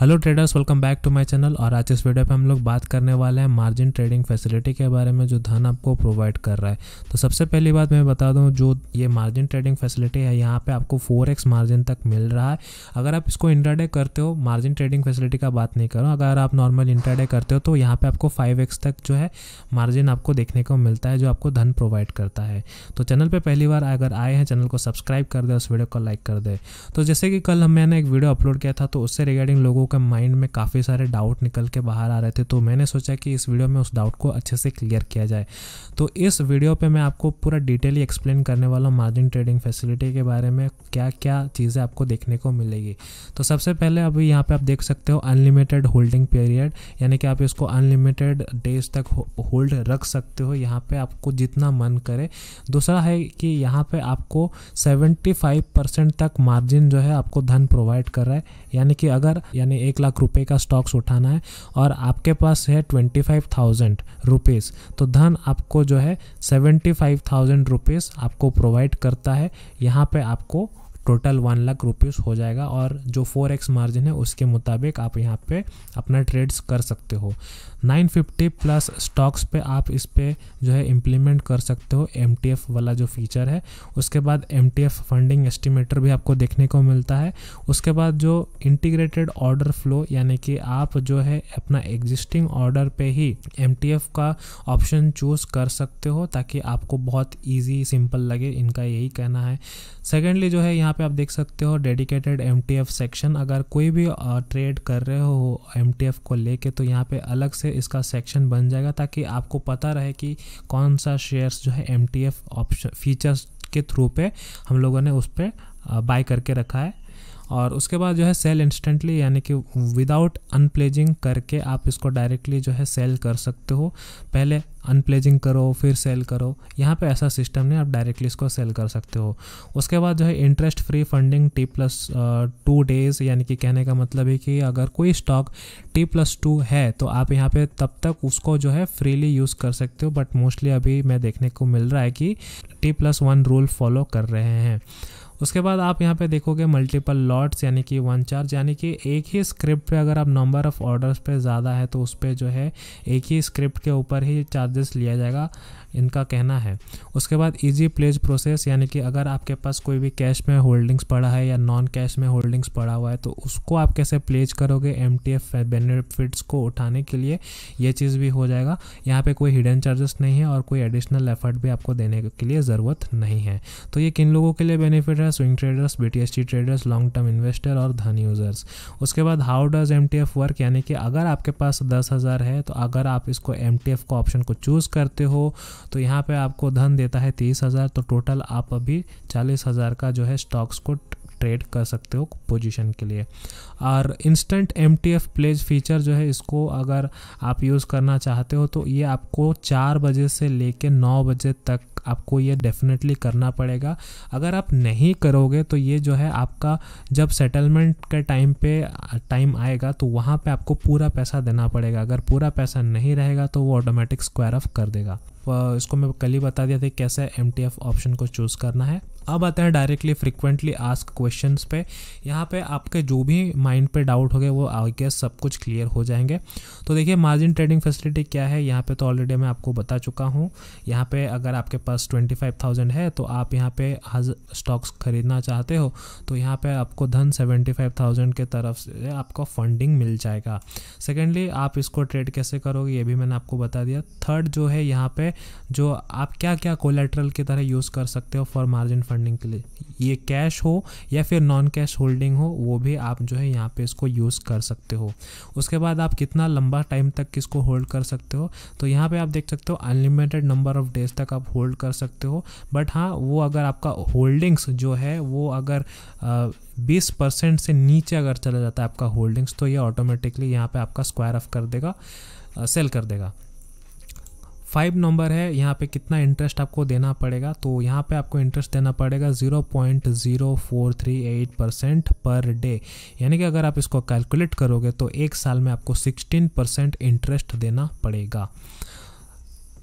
hello traders welcome back to my channel और आज इस वीडियो पे हम लोग बात करने वाले हैं मार्जिन ट्रेडिंग फैसिलिटी के बारे में जो धन आपको प्रोवाइड कर रहा है तो सबसे पहली बात मैं बता दूं जो ये मार्जिन ट्रेडिंग फैसिलिटी है यहाँ पे आपको फोर एक्स मार्जिन तक मिल रहा है अगर आप इसको इंटरडे करते हो मार्जिन ट्रेडिंग फैसिलिटी का बात नहीं करो अगर आप नॉर्मल इंटरडे करते हो तो यहाँ पर आपको फाइव तक जो है मार्जिन आपको देखने को मिलता है जो आपको धन प्रोवाइड करता है तो चैनल पर पहली बार अगर आए हैं चैनल को सब्सक्राइब कर दे उस वीडियो को लाइक कर दे तो जैसे कि कल हम मैंने एक वीडियो अपलोड किया था तो उससे रिगार्डिंग लोगों के माइंड में काफ़ी सारे डाउट निकल के बाहर आ रहे थे तो मैंने सोचा कि इस वीडियो में उस डाउट को अच्छे से क्लियर किया जाए तो इस वीडियो पे मैं आपको पूरा डिटेली एक्सप्लेन करने वाला मार्जिन ट्रेडिंग फैसिलिटी के बारे में क्या क्या चीज़ें आपको देखने को मिलेगी तो सबसे पहले अभी यहाँ पर आप देख सकते हो अनलिमिटेड होल्डिंग पीरियड यानी कि आप इसको अनलिमिटेड डेज तक होल्ड रख सकते हो यहाँ पर आपको जितना मन करे दूसरा है कि यहाँ पर आपको सेवेंटी तक मार्जिन जो है आपको धन प्रोवाइड कर रहा है यानी कि अगर यानी एक लाख रुपए का स्टॉक्स उठाना है और आपके पास है ट्वेंटी फाइव थाउजेंड रुपीज़ तो धन आपको जो है सेवेंटी फाइव थाउजेंड रुपीज़ आपको प्रोवाइड करता है यहाँ पे आपको टोटल वन लाख रुपीज़ हो जाएगा और जो फोर एक्स मार्जिन है उसके मुताबिक आप यहाँ पे अपना ट्रेड्स कर सकते हो 950 प्लस स्टॉक्स पे आप इस पर जो है इम्प्लीमेंट कर सकते हो एम वाला जो फीचर है उसके बाद एम फंडिंग एस्टिमेटर भी आपको देखने को मिलता है उसके बाद जो इंटीग्रेटेड ऑर्डर फ्लो यानी कि आप जो है अपना एग्जिस्टिंग ऑर्डर पे ही एम का ऑप्शन चूज़ कर सकते हो ताकि आपको बहुत ईजी सिंपल लगे इनका यही कहना है सेकेंडली जो है यहाँ पे आप देख सकते हो डेडिकेटेड एम सेक्शन अगर कोई भी ट्रेड कर रहे हो एम को लेके तो यहाँ पे अलग से इसका सेक्शन बन जाएगा ताकि आपको पता रहे कि कौन सा शेयर्स जो है एम ऑप्शन फीचर्स के थ्रू पे हम लोगों ने उस पर बाय करके रखा है और उसके बाद जो है सेल इंस्टेंटली यानी कि विदाउट अनप्लेजिंग करके आप इसको डायरेक्टली जो है सेल कर सकते हो पहले अनप्लेजिंग करो फिर सेल करो यहाँ पे ऐसा सिस्टम नहीं आप डायरेक्टली इसको सेल कर सकते हो उसके बाद जो है interest free funding T plus two days यानी कि कहने का मतलब है कि अगर कोई स्टॉक टी प्लस टू है तो आप यहाँ पे तब तक उसको जो है फ्रीली यूज़ कर सकते हो बट मोस्टली अभी मैं देखने को मिल रहा है कि T plus one rule follow कर रहे हैं उसके बाद आप यहाँ पे देखोगे मल्टीपल लॉट्स यानी कि वन चार्ज यानी कि एक ही स्क्रिप्ट पे अगर आप नंबर ऑफ ऑर्डर्स पे ज़्यादा है तो उस पर जो है एक ही स्क्रिप्ट के ऊपर ही चार्जेस लिया जाएगा इनका कहना है उसके बाद ईजी प्लेज प्रोसेस यानी कि अगर आपके पास कोई भी कैश में होल्डिंग्स पड़ा है या नॉन कैश में होल्डिंग्स पड़ा हुआ है तो उसको आप कैसे प्लेज करोगे एम बेनिफिट्स को उठाने के लिए ये चीज़ भी हो जाएगा यहाँ पर कोई हिडन चार्जेस नहीं है और कोई एडिशनल एफर्ट भी आपको देने के लिए ज़रूरत नहीं है तो ये किन लोगों के लिए बेनिफिट है swing traders B traders long term investor और धन यूज़र्स उसके बाद हाउ डज एम वर्क यानी कि अगर आपके पास दस हज़ार है तो अगर आप इसको एम का ऑप्शन को चूज़ करते हो तो यहाँ पे आपको धन देता है तेईस हज़ार तो टोटल आप अभी चालीस हज़ार का जो है स्टॉक्स को ट्रेड कर सकते हो पोजीशन के लिए और instant M T F pledge feature जो है इसको अगर आप यूज़ करना चाहते हो तो ये आपको चार बजे से लेके नौ बजे तक आपको ये डेफिनेटली करना पड़ेगा अगर आप नहीं करोगे तो ये जो है आपका जब सेटलमेंट के टाइम पे टाइम आएगा तो वहाँ पे आपको पूरा पैसा देना पड़ेगा अगर पूरा पैसा नहीं रहेगा तो वो ऑटोमेटिक स्क्वायर ऑफ कर देगा इसको मैं कल ही बता दिया था कैसे एम ऑप्शन को चूज़ करना है अब आते हैं डायरेक्टली फ्रिक्वेंटली आस्क क्वेश्चन पे यहाँ पे आपके जो भी माइंड पे डाउट हो गए वो आगे सब कुछ क्लियर हो जाएंगे तो देखिए मार्जिन ट्रेडिंग फैसिलिटी क्या है यहाँ पे तो ऑलरेडी मैं आपको बता चुका हूँ यहाँ पे अगर आपके पास ट्वेंटी फाइव थाउजेंड है तो आप यहाँ पे हज स्टॉक्स खरीदना चाहते हो तो यहाँ पे आपको धन सेवेंटी फाइव थाउजेंड के तरफ से आपका फंडिंग मिल जाएगा सेकेंडली आप इसको ट्रेड कैसे करोगे ये भी मैंने आपको बता दिया थर्ड जो है यहाँ पे जो आप क्या क्या कोलेट्रल की तरह यूज़ कर सकते हो फॉर मार्जिन फंड अर्निंग के लिए ये कैश हो या फिर नॉन कैश होल्डिंग हो वो भी आप जो है यहाँ पे इसको यूज़ कर सकते हो उसके बाद आप कितना लंबा टाइम तक इसको होल्ड कर सकते हो तो यहाँ पे आप देख सकते हो अनलिमिटेड नंबर ऑफ डेज तक आप होल्ड कर सकते हो बट हाँ वो अगर आपका होल्डिंग्स जो है वो अगर बीस परसेंट से नीचे अगर चला जाता है आपका होल्डिंग्स तो ये ऑटोमेटिकली यहाँ पर आपका स्क्वायर ऑफ कर देगा सेल कर देगा फाइव नंबर है यहाँ पे कितना इंटरेस्ट आपको देना पड़ेगा तो यहाँ पे आपको इंटरेस्ट देना पड़ेगा zero point zero four three eight percent per day यानी कि अगर आप इसको कैलकुलेट करोगे तो एक साल में आपको सिक्सटीन परसेंट इंटरेस्ट देना पड़ेगा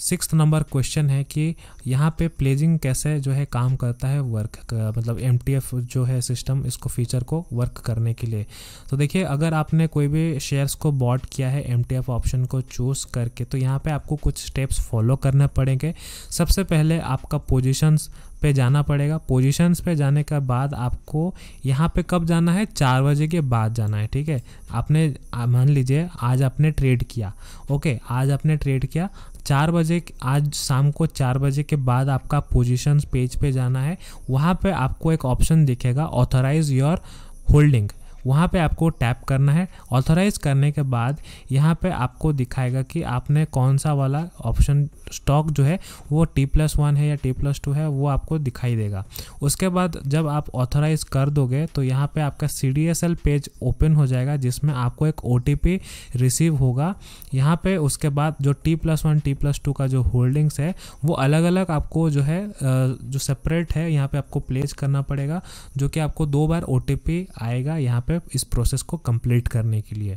सिक्स नंबर क्वेश्चन है कि यहाँ पे प्लेजिंग कैसे जो है काम करता है वर्क मतलब एम जो है सिस्टम इसको फीचर को वर्क करने के लिए तो देखिए अगर आपने कोई भी शेयर्स को बॉट किया है एम ऑप्शन को चूज़ करके तो यहाँ पे आपको कुछ स्टेप्स फॉलो करने पड़ेंगे सबसे पहले आपका पोजिशंस पे जाना पड़ेगा पोजीशंस पे जाने के बाद आपको यहाँ पे कब जाना है चार बजे के बाद जाना है ठीक है आपने मान लीजिए आज आपने ट्रेड किया ओके आज आपने ट्रेड किया चार बजे आज शाम को चार बजे के बाद आपका पोजिशन पेज पे जाना है वहाँ पे आपको एक ऑप्शन दिखेगा ऑथराइज योर होल्डिंग वहाँ पे आपको टैप करना है ऑथोराइज करने के बाद यहाँ पे आपको दिखाएगा कि आपने कौन सा वाला ऑप्शन स्टॉक जो है वो टी प्लस वन है या टी प्लस टू है वो आपको दिखाई देगा उसके बाद जब आप ऑथोराइज कर दोगे तो यहाँ पे आपका सी पेज ओपन हो जाएगा जिसमें आपको एक ओ रिसीव होगा यहाँ पे उसके बाद जो T plus one T plus two का जो होल्डिंग्स है वो अलग अलग आपको जो है जो सेपरेट है यहाँ पे आपको प्लेस करना पड़ेगा जो कि आपको दो बार ओ आएगा यहाँ पे पे इस प्रोसेस को कंप्लीट करने के लिए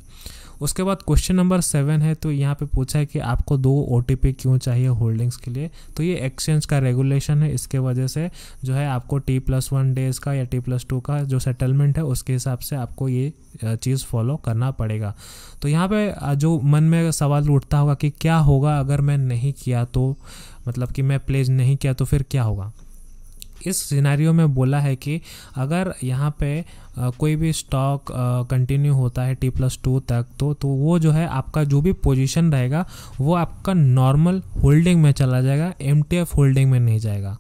उसके बाद क्वेश्चन नंबर सेवन है तो यहाँ पे पूछा है कि आपको दो ओ क्यों चाहिए होल्डिंग्स के लिए तो ये एक्सचेंज का रेगुलेशन है इसके वजह से जो है आपको टी प्लस वन डेज़ का या टी प्लस टू का जो सेटलमेंट है उसके हिसाब से आपको ये चीज़ फॉलो करना पड़ेगा तो यहाँ पे जो मन में सवाल उठता होगा कि क्या होगा अगर मैं नहीं किया तो मतलब कि मैं प्लेज नहीं किया तो फिर क्या होगा इस सिनेरियो में बोला है कि अगर यहाँ पे कोई भी स्टॉक कंटिन्यू होता है टी प्लस टू तक तो तो वो जो है आपका जो भी पोजीशन रहेगा वो आपका नॉर्मल होल्डिंग में चला जाएगा एम होल्डिंग में नहीं जाएगा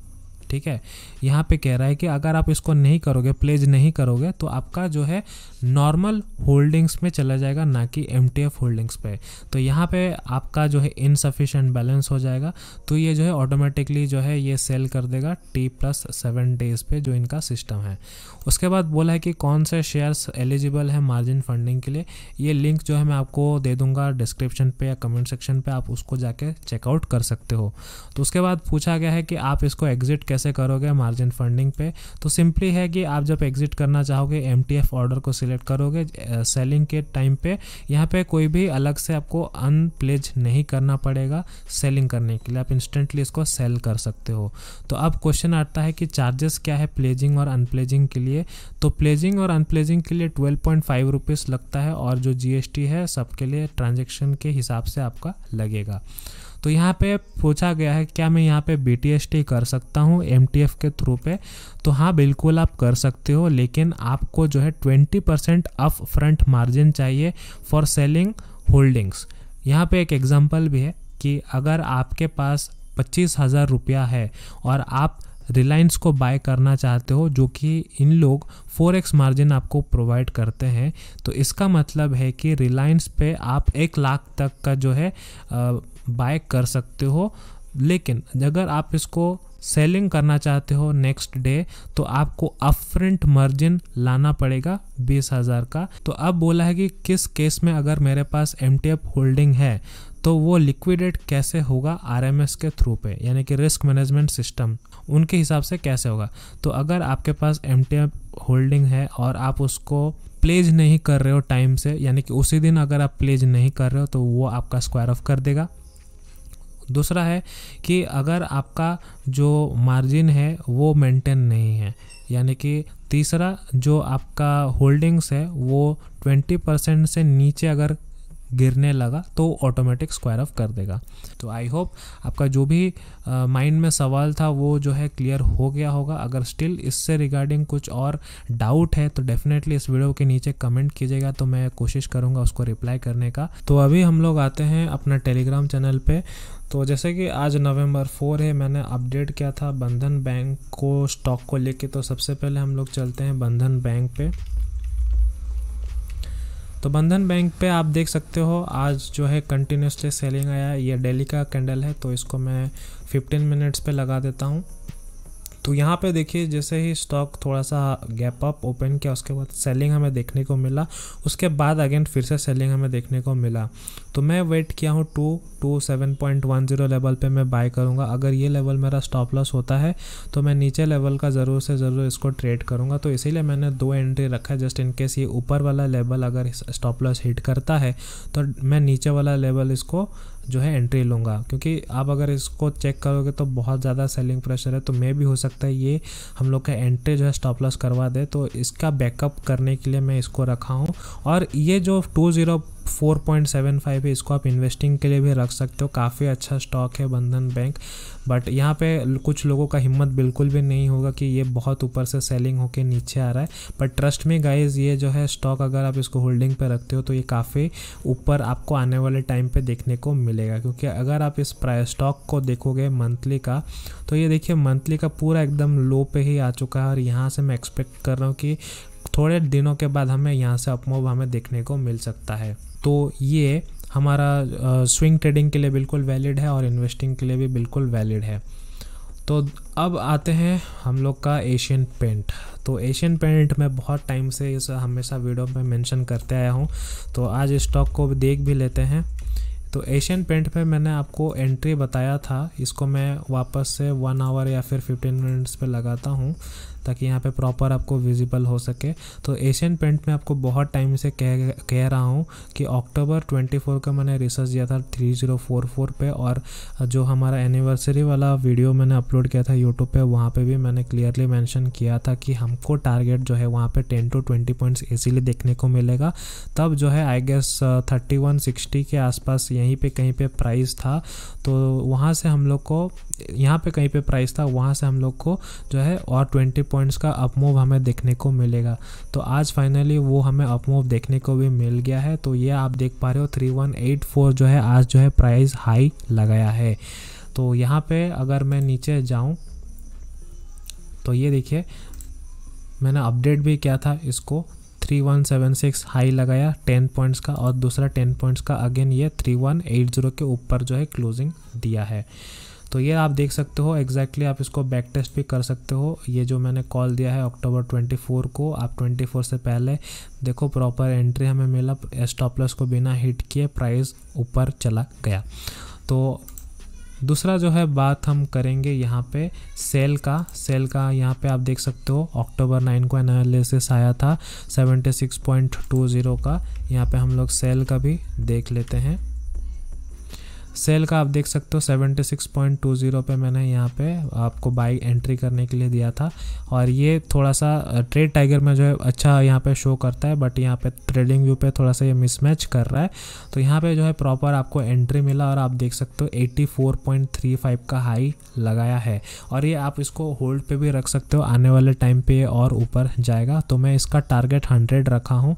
ठीक है यहाँ पे कह रहा है कि अगर आप इसको नहीं करोगे प्लेज नहीं करोगे तो आपका जो है नॉर्मल होल्डिंग्स में चला जाएगा ना कि एम होल्डिंग्स पे तो यहाँ पे आपका जो है इनसफिशेंट बैलेंस हो जाएगा तो ये जो है ऑटोमेटिकली जो है ये सेल कर देगा टी प्लस सेवन डेज पे जो इनका सिस्टम है उसके बाद बोला है कि कौन से शेयर्स एलिजिबल है मार्जिन फंडिंग के लिए ये लिंक जो है मैं आपको दे दूंगा डिस्क्रिप्शन पे या कमेंट सेक्शन पे आप उसको जाके चेकआउट कर सकते हो तो उसके बाद पूछा गया है कि आप इसको एग्जिट कैसे करोगे मार्जिन फंडिंग पे तो सिंपली है कि आप जब एग्जिट करना चाहोगे एम ऑर्डर को सिलेक्ट करोगे सेलिंग के टाइम पे यहाँ पे कोई भी अलग से आपको अनप्लेज नहीं करना पड़ेगा सेलिंग करने के लिए आप इंस्टेंटली इसको सेल कर सकते हो तो अब क्वेश्चन आता है कि चार्जेस क्या है प्लेजिंग और अनप्लेजिंग के लिए लिए तो प्लेजिंग और अनप्लेजिंग के लिए ट्वेल्व पॉइंट फाइव रुपीज़ लगता है और जो जीएसटी है सबके लिए ट्रांजेक्शन के हिसाब से आपका लगेगा तो यहाँ पे पूछा गया है क्या मैं यहाँ पे बी कर सकता हूँ एम के थ्रू पे तो हाँ बिल्कुल आप कर सकते हो लेकिन आपको जो है twenty percent upfront margin चाहिए फॉर सेलिंग होल्डिंग्स यहाँ पे एक एग्जांपल भी है कि अगर आपके पास पच्चीस हज़ार रुपया है और आप रिलायंस को बाय करना चाहते हो जो कि इन लोग फोर एक्स मार्जिन आपको प्रोवाइड करते हैं तो इसका मतलब है कि रिलायंस पे आप एक लाख तक का जो है बाय कर सकते हो लेकिन अगर आप इसको सेलिंग करना चाहते हो नेक्स्ट डे तो आपको अपफ्रंट मार्जिन लाना पड़ेगा बीस हज़ार का तो अब बोला है कि किस केस में अगर मेरे पास एम होल्डिंग है तो वो लिक्विडेट कैसे होगा आरएमएस के थ्रू पे यानी कि रिस्क मैनेजमेंट सिस्टम उनके हिसाब से कैसे होगा तो अगर आपके पास एम होल्डिंग है और आप उसको प्लेज नहीं कर रहे हो टाइम से यानी कि उसी दिन अगर आप प्लेज नहीं कर रहे हो तो वो आपका स्क्वायर ऑफ कर देगा दूसरा है कि अगर आपका जो मार्जिन है वो मेंटेन नहीं है यानी कि तीसरा जो आपका होल्डिंग्स है वो 20 परसेंट से नीचे अगर गिरने लगा तो ऑटोमेटिक स्क्वायर ऑफ कर देगा तो आई होप आपका जो भी माइंड में सवाल था वो जो है क्लियर हो गया होगा अगर स्टिल इससे रिगार्डिंग कुछ और डाउट है तो डेफिनेटली इस वीडियो के नीचे कमेंट कीजिएगा तो मैं कोशिश करूँगा उसको रिप्लाई करने का तो अभी हम लोग आते हैं अपना टेलीग्राम चैनल पर तो जैसे कि आज नवंबर फोर है मैंने अपडेट किया था बंधन बैंक को स्टॉक को लेके तो सबसे पहले हम लोग चलते हैं बंधन बैंक पे तो बंधन बैंक पे आप देख सकते हो आज जो है कंटिन्यूसली सेलिंग आया ये डेली का कैंडल है तो इसको मैं 15 मिनट्स पे लगा देता हूँ तो यहाँ पे देखिए जैसे ही स्टॉक थोड़ा सा गैप अप ओपन किया उसके बाद सेलिंग हमें देखने को मिला उसके बाद अगेन फिर से सेलिंग हमें देखने को मिला तो मैं वेट किया हूँ two two seven point one zero level पे मैं बाय करूँगा अगर ये लेवल मेरा स्टॉप लॉस होता है तो मैं नीचे लेवल का ज़रूर से ज़रूर इसको ट्रेड करूँगा तो इसीलिए मैंने दो एंट्री रखा है जस्ट इनकेस ये ऊपर वाला लेवल अगर स्टॉप लॉस हिट करता है तो मैं नीचे वाला लेवल इसको जो है एंट्री लूँगा क्योंकि आप अगर इसको चेक करोगे तो बहुत ज़्यादा सेलिंग प्रेशर है तो मे भी हो सकता है ये हम लोग का एंट्री जो है स्टॉप लॉस करवा दे तो इसका बैकअप करने के लिए मैं इसको रखा हूँ और ये जो टू ज़ीरो 4.75 है इसको आप इन्वेस्टिंग के लिए भी रख सकते हो काफ़ी अच्छा स्टॉक है बंधन बैंक बट यहाँ पे कुछ लोगों का हिम्मत बिल्कुल भी नहीं होगा कि ये बहुत ऊपर से सेलिंग होकर नीचे आ रहा है बट ट्रस्ट में गाइज ये जो है स्टॉक अगर आप इसको होल्डिंग पे रखते हो तो ये काफ़ी ऊपर आपको आने वाले टाइम पे देखने को मिलेगा क्योंकि अगर आप इस प्राइस स्टॉक को देखोगे मंथली का तो ये देखिए मंथली का पूरा एकदम लो पे ही आ चुका है और यहाँ से मैं एक्सपेक्ट कर रहा हूँ कि थोड़े दिनों के बाद हमें यहाँ से अपमोव हमें देखने को मिल सकता है तो ये हमारा स्विंग ट्रेडिंग के लिए बिल्कुल वैलिड है और इन्वेस्टिंग के लिए भी बिल्कुल वैलिड है तो अब आते हैं हम लोग का एशियन पेंट तो एशियन पेंट मैं बहुत टाइम से इस हमेशा वीडियो में मेंशन करते आया हूँ तो आज स्टॉक को देख भी लेते हैं तो एशियन पेंट पे मैंने आपको एंट्री बताया था इसको मैं वापस से वन आवर या फिर फिफ्टीन मिनट्स पे लगाता हूँ ताकि यहाँ पे प्रॉपर आपको विजिबल हो सके तो एशियन पेंट में आपको बहुत टाइम से कह कह रहा हूँ कि अक्टूबर 24 का मैंने रिसर्च दिया था 3044 पे और जो हमारा एनिवर्सरी वाला वीडियो मैंने अपलोड किया था यूट्यूब पे वहाँ पे भी मैंने क्लियरली मेंशन किया था कि हमको टारगेट जो है वहाँ पे 10 टू 20 पॉइंट्स ईजिली देखने को मिलेगा तब जो है आई गेस थर्टी के आसपास यहीं पे कहीं पे प्राइस था तो वहाँ से हम लोग को यहाँ पे कहीं पे प्राइस था वहाँ से हम लोग को जो है और ट्वेंटी पॉइंट्स का अपमूव हमें देखने को मिलेगा तो आज फाइनली वो हमें अपमूव देखने को भी मिल गया है तो ये आप देख पा रहे हो थ्री वन एट फोर जो है आज जो है प्राइस हाई लगाया है तो यहाँ पे अगर मैं नीचे जाऊँ तो ये देखिए मैंने अपडेट भी किया था इसको three one seven six high लगाया टेन पॉइंट्स का और दूसरा टेन पॉइंट्स का अगेन ये थ्री वन एट ज़ीरो के ऊपर जो है क्लोजिंग दिया है तो ये आप देख सकते हो एग्जैक्टली exactly आप इसको बैक टेस्ट भी कर सकते हो ये जो मैंने कॉल दिया है अक्टूबर 24 को आप 24 से पहले देखो प्रॉपर एंट्री हमें मिला स्टॉपलस को बिना हिट किए प्राइस ऊपर चला गया तो दूसरा जो है बात हम करेंगे यहाँ पे सेल का सेल का यहाँ पे आप देख सकते हो अक्टूबर नाइन को एनालिसिस आया था 76.20 का यहाँ पे हम लोग सेल का भी देख लेते हैं सेल का आप देख सकते हो seventy six point two zero पे मैंने यहाँ पे आपको बाई एंट्री करने के लिए दिया था और ये थोड़ा सा ट्रेड टाइगर में जो है अच्छा यहाँ पे शो करता है बट यहाँ पे ट्रेडिंग व्यू पे थोड़ा सा ये मिसमैच कर रहा है तो यहाँ पे जो है प्रॉपर आपको एंट्री मिला और आप देख सकते हो eighty four point three five का हाई लगाया है और ये आप इसको होल्ड पर भी रख सकते हो आने वाले टाइम पर और ऊपर जाएगा तो मैं इसका टारगेट हंड्रेड रखा हूँ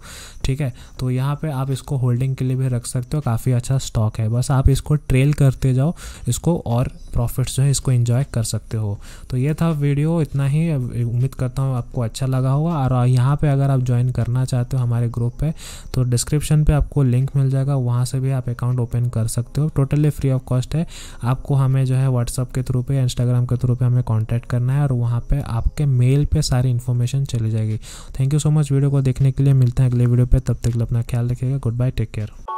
ठीक है तो यहाँ पे आप इसको होल्डिंग के लिए भी रख सकते हो काफ़ी अच्छा स्टॉक है बस आप इसको ट्रेल करते जाओ इसको और प्रॉफिट्स जो है इसको इन्जॉय कर सकते हो तो ये था वीडियो इतना ही उम्मीद करता हूँ आपको अच्छा लगा होगा और यहाँ पर अगर आप ज्वाइन करना चाहते हो हमारे ग्रुप पर तो डिस्क्रिप्शन पर आपको लिंक मिल जाएगा वहाँ से भी आप अकाउंट ओपन कर सकते हो टोटली फ्री ऑफ कॉस्ट है आपको हमें जो है व्हाट्सअप के थ्रू पे इंस्टाग्राम के थ्रू पे हमें कांटेक्ट करना है और वहाँ पे आपके मेल पे सारी इन्फॉर्मेशन चली जाएगी thank you so much video को देखने के लिए मिलते हैं अगले वीडियो पे तब तक अपना ख्याल रखिएगा गुड बाय टेक केयर